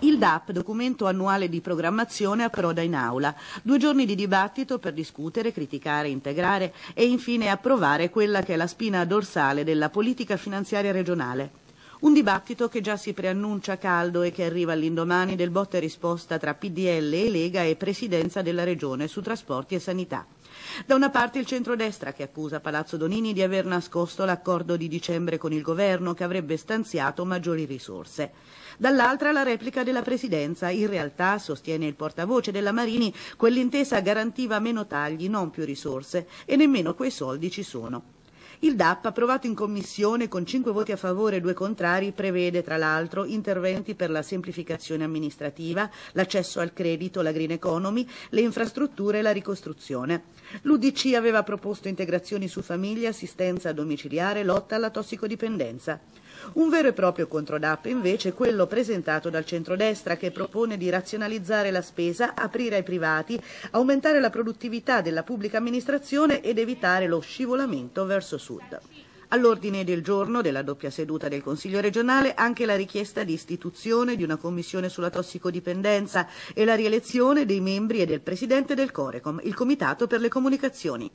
Il DAP, documento annuale di programmazione, approda in aula. Due giorni di dibattito per discutere, criticare, integrare e infine approvare quella che è la spina dorsale della politica finanziaria regionale. Un dibattito che già si preannuncia caldo e che arriva all'indomani del botte risposta tra PDL e Lega e Presidenza della Regione su trasporti e sanità. Da una parte il centrodestra che accusa Palazzo Donini di aver nascosto l'accordo di dicembre con il governo che avrebbe stanziato maggiori risorse. Dall'altra la replica della Presidenza. In realtà, sostiene il portavoce della Marini, quell'intesa garantiva meno tagli, non più risorse e nemmeno quei soldi ci sono. Il DAP, approvato in commissione con 5 voti a favore e 2 contrari, prevede tra l'altro interventi per la semplificazione amministrativa, l'accesso al credito, la green economy, le infrastrutture e la ricostruzione. L'UDC aveva proposto integrazioni su famiglia, assistenza domiciliare, lotta alla tossicodipendenza. Un vero e proprio controdapp invece è quello presentato dal centrodestra che propone di razionalizzare la spesa, aprire ai privati, aumentare la produttività della pubblica amministrazione ed evitare lo scivolamento verso sud. All'ordine del giorno della doppia seduta del Consiglio regionale anche la richiesta di istituzione di una commissione sulla tossicodipendenza e la rielezione dei membri e del Presidente del Corecom, il Comitato per le Comunicazioni.